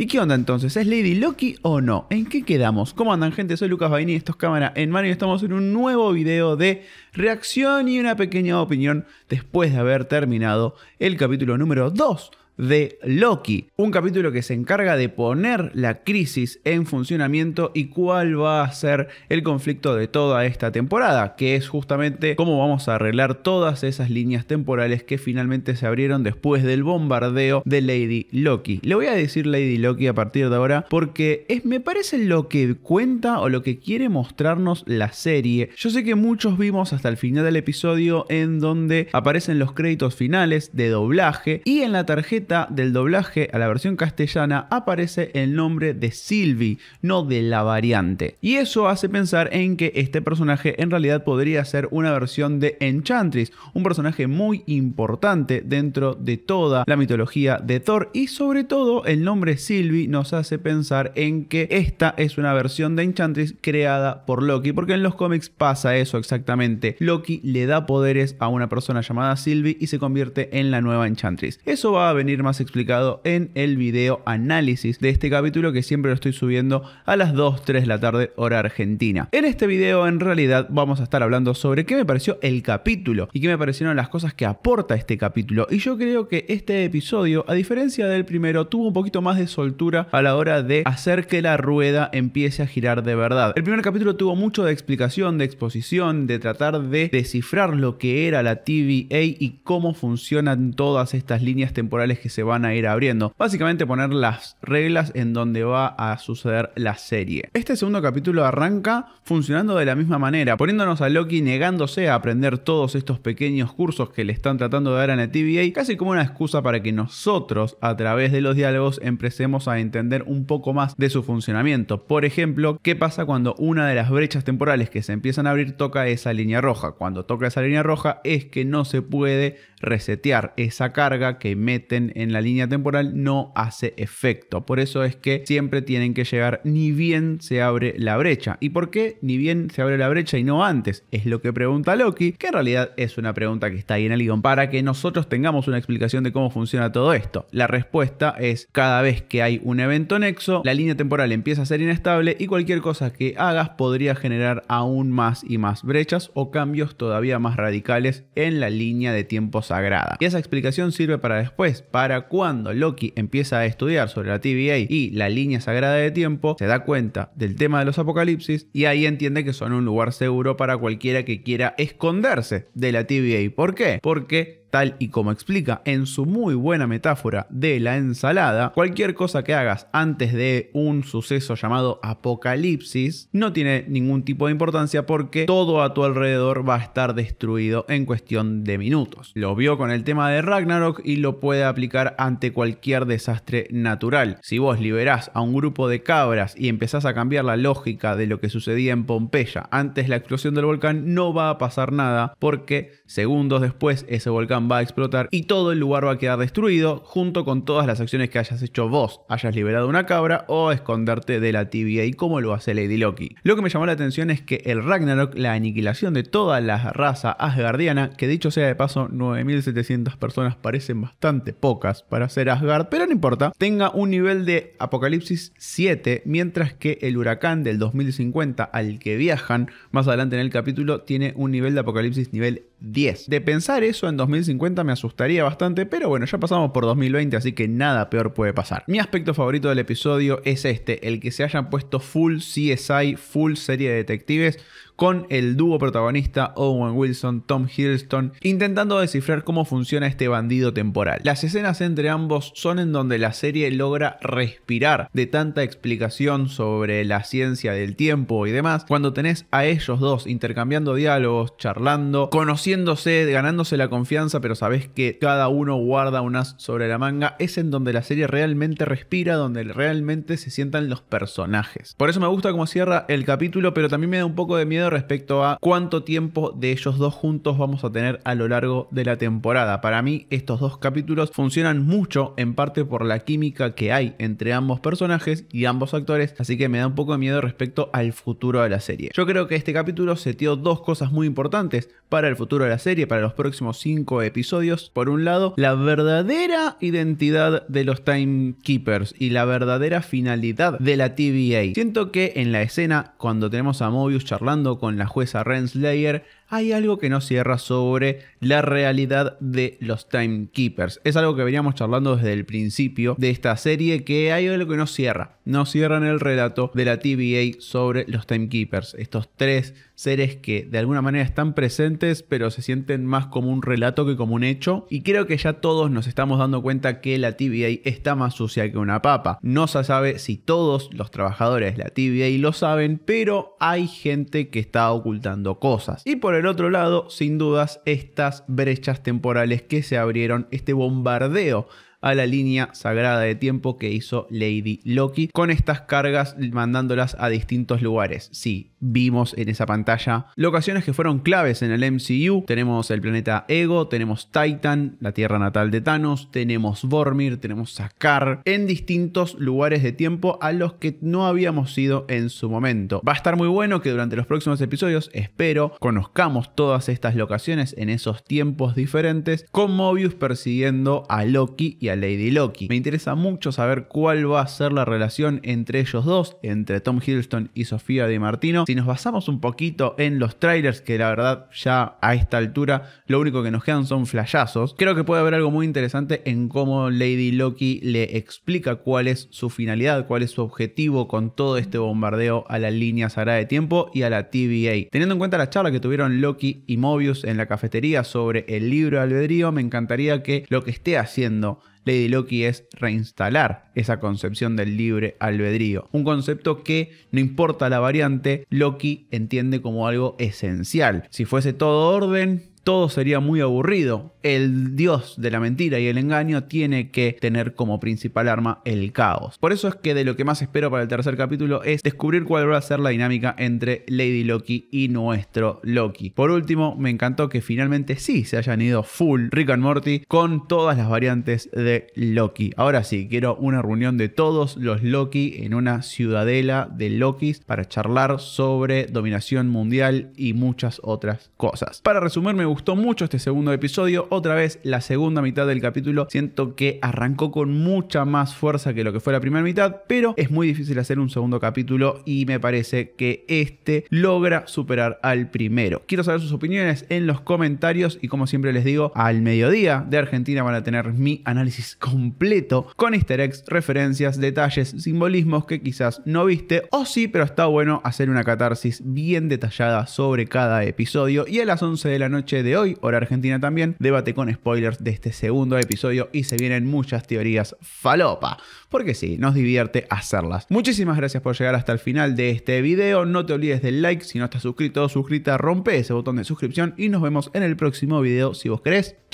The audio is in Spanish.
¿Y qué onda entonces? ¿Es Lady Loki o no? ¿En qué quedamos? ¿Cómo andan gente? Soy Lucas Baini, esto es Cámara en Mario y estamos en un nuevo video de reacción y una pequeña opinión después de haber terminado el capítulo número 2 de Loki, un capítulo que se encarga de poner la crisis en funcionamiento y cuál va a ser el conflicto de toda esta temporada, que es justamente cómo vamos a arreglar todas esas líneas temporales que finalmente se abrieron después del bombardeo de Lady Loki. Le voy a decir Lady Loki a partir de ahora porque es, me parece lo que cuenta o lo que quiere mostrarnos la serie. Yo sé que muchos vimos hasta el final del episodio en donde aparecen los créditos finales de doblaje y en la tarjeta del doblaje a la versión castellana aparece el nombre de Sylvie, no de la variante. Y eso hace pensar en que este personaje en realidad podría ser una versión de Enchantress, un personaje muy importante dentro de toda la mitología de Thor y sobre todo el nombre Sylvie nos hace pensar en que esta es una versión de Enchantress creada por Loki, porque en los cómics pasa eso exactamente. Loki le da poderes a una persona llamada Sylvie y se convierte en la nueva Enchantress. Eso va a venir más explicado en el video análisis de este capítulo que siempre lo estoy subiendo a las 2, 3 de la tarde hora argentina. En este video en realidad vamos a estar hablando sobre qué me pareció el capítulo y qué me parecieron las cosas que aporta este capítulo y yo creo que este episodio a diferencia del primero tuvo un poquito más de soltura a la hora de hacer que la rueda empiece a girar de verdad. El primer capítulo tuvo mucho de explicación, de exposición, de tratar de descifrar lo que era la TVA y cómo funcionan todas estas líneas temporales que se van a ir abriendo. Básicamente poner las reglas en donde va a suceder la serie. Este segundo capítulo arranca funcionando de la misma manera, poniéndonos a Loki negándose a aprender todos estos pequeños cursos que le están tratando de dar a la TVA, casi como una excusa para que nosotros, a través de los diálogos, empecemos a entender un poco más de su funcionamiento. Por ejemplo, qué pasa cuando una de las brechas temporales que se empiezan a abrir toca esa línea roja. Cuando toca esa línea roja es que no se puede resetear esa carga que meten en, la línea temporal no hace efecto. Por eso es que siempre tienen que llegar ni bien se abre la brecha. ¿Y por qué ni bien se abre la brecha y no antes? Es lo que pregunta Loki, que en realidad es una pregunta que está ahí en el guión para que nosotros tengamos una explicación de cómo funciona todo esto. La respuesta es cada vez que hay un evento nexo, la línea temporal empieza a ser inestable y cualquier cosa que hagas podría generar aún más y más brechas o cambios todavía más radicales en la línea de tiempo sagrada. Y esa explicación sirve para después, para cuando Loki empieza a estudiar sobre la TVA y la línea sagrada de tiempo, se da cuenta del tema de los apocalipsis y ahí entiende que son un lugar seguro para cualquiera que quiera esconderse de la TVA. ¿Por qué? Porque tal y como explica en su muy buena metáfora de la ensalada, cualquier cosa que hagas antes de un suceso llamado apocalipsis no tiene ningún tipo de importancia porque todo a tu alrededor va a estar destruido en cuestión de minutos. Lo vio con el tema de Ragnarok y lo puede aplicar ante cualquier desastre natural. Si vos liberás a un grupo de cabras y empezás a cambiar la lógica de lo que sucedía en Pompeya antes de la explosión del volcán, no va a pasar nada porque segundos después ese volcán va a explotar y todo el lugar va a quedar destruido junto con todas las acciones que hayas hecho vos, hayas liberado una cabra o esconderte de la tibia y como lo hace Lady Loki. Lo que me llamó la atención es que el Ragnarok, la aniquilación de toda la raza asgardiana, que dicho sea de paso 9700 personas parecen bastante pocas para ser Asgard, pero no importa, tenga un nivel de apocalipsis 7, mientras que el huracán del 2050 al que viajan más adelante en el capítulo tiene un nivel de apocalipsis nivel 10. De pensar eso en 2050 me asustaría bastante, pero bueno, ya pasamos por 2020, así que nada peor puede pasar. Mi aspecto favorito del episodio es este, el que se hayan puesto full CSI, full serie de detectives con el dúo protagonista Owen Wilson, Tom Hiddleston, intentando descifrar cómo funciona este bandido temporal. Las escenas entre ambos son en donde la serie logra respirar de tanta explicación sobre la ciencia del tiempo y demás, cuando tenés a ellos dos intercambiando diálogos, charlando, conociéndose, ganándose la confianza, pero sabés que cada uno guarda un as sobre la manga, es en donde la serie realmente respira, donde realmente se sientan los personajes. Por eso me gusta cómo cierra el capítulo, pero también me da un poco de miedo respecto a cuánto tiempo de ellos dos juntos vamos a tener a lo largo de la temporada. Para mí estos dos capítulos funcionan mucho en parte por la química que hay entre ambos personajes y ambos actores, así que me da un poco de miedo respecto al futuro de la serie. Yo creo que este capítulo seteó dos cosas muy importantes para el futuro de la serie, para los próximos cinco episodios. Por un lado, la verdadera identidad de los Timekeepers y la verdadera finalidad de la TVA. Siento que en la escena, cuando tenemos a Mobius charlando con la jueza Renslayer hay algo que no cierra sobre la realidad de los timekeepers. Es algo que veníamos charlando desde el principio de esta serie, que hay algo que no cierra. No cierran el relato de la TVA sobre los timekeepers. Estos tres seres que de alguna manera están presentes, pero se sienten más como un relato que como un hecho. Y creo que ya todos nos estamos dando cuenta que la TVA está más sucia que una papa. No se sabe si todos los trabajadores de la TVA lo saben, pero hay gente que está ocultando cosas. Y por el otro lado, sin dudas, estas brechas temporales que se abrieron, este bombardeo a la línea sagrada de tiempo que hizo Lady Loki con estas cargas mandándolas a distintos lugares. Sí, vimos en esa pantalla. Locaciones que fueron claves en el MCU. Tenemos el planeta Ego, tenemos Titan, la tierra natal de Thanos, tenemos Vormir, tenemos Sakar, en distintos lugares de tiempo a los que no habíamos ido en su momento. Va a estar muy bueno que durante los próximos episodios, espero, conozcamos todas estas locaciones en esos tiempos diferentes, con Mobius persiguiendo a Loki y a Lady Loki. Me interesa mucho saber cuál va a ser la relación entre ellos dos, entre Tom Hiddleston y Sofía Di Martino, si nos basamos un poquito en los trailers, que la verdad ya a esta altura lo único que nos quedan son flayazos, creo que puede haber algo muy interesante en cómo Lady Loki le explica cuál es su finalidad, cuál es su objetivo con todo este bombardeo a la línea Sagrada de Tiempo y a la TVA. Teniendo en cuenta la charla que tuvieron Loki y Mobius en la cafetería sobre el libro de albedrío, me encantaría que lo que esté haciendo Lady Loki es reinstalar esa concepción del libre albedrío. Un concepto que, no importa la variante, Loki entiende como algo esencial. Si fuese todo orden, todo sería muy aburrido. El dios de la mentira y el engaño tiene que tener como principal arma el caos. Por eso es que de lo que más espero para el tercer capítulo es descubrir cuál va a ser la dinámica entre Lady Loki y nuestro Loki. Por último, me encantó que finalmente sí se hayan ido full Rick and Morty con todas las variantes de Loki. Ahora sí, quiero una reunión de todos los Loki en una ciudadela de Lokis para charlar sobre dominación mundial y muchas otras cosas. Para resumir, me gustó gustó mucho este segundo episodio. Otra vez, la segunda mitad del capítulo siento que arrancó con mucha más fuerza que lo que fue la primera mitad, pero es muy difícil hacer un segundo capítulo y me parece que este logra superar al primero. Quiero saber sus opiniones en los comentarios y como siempre les digo, al mediodía de Argentina van a tener mi análisis completo con easter eggs, referencias, detalles, simbolismos que quizás no viste o sí, pero está bueno hacer una catarsis bien detallada sobre cada episodio y a las 11 de la noche de hoy, Hora Argentina también, debate con spoilers de este segundo episodio y se vienen muchas teorías falopa. Porque sí, nos divierte hacerlas. Muchísimas gracias por llegar hasta el final de este video. No te olvides del like. Si no estás suscrito o suscrita, rompe ese botón de suscripción y nos vemos en el próximo video si vos querés.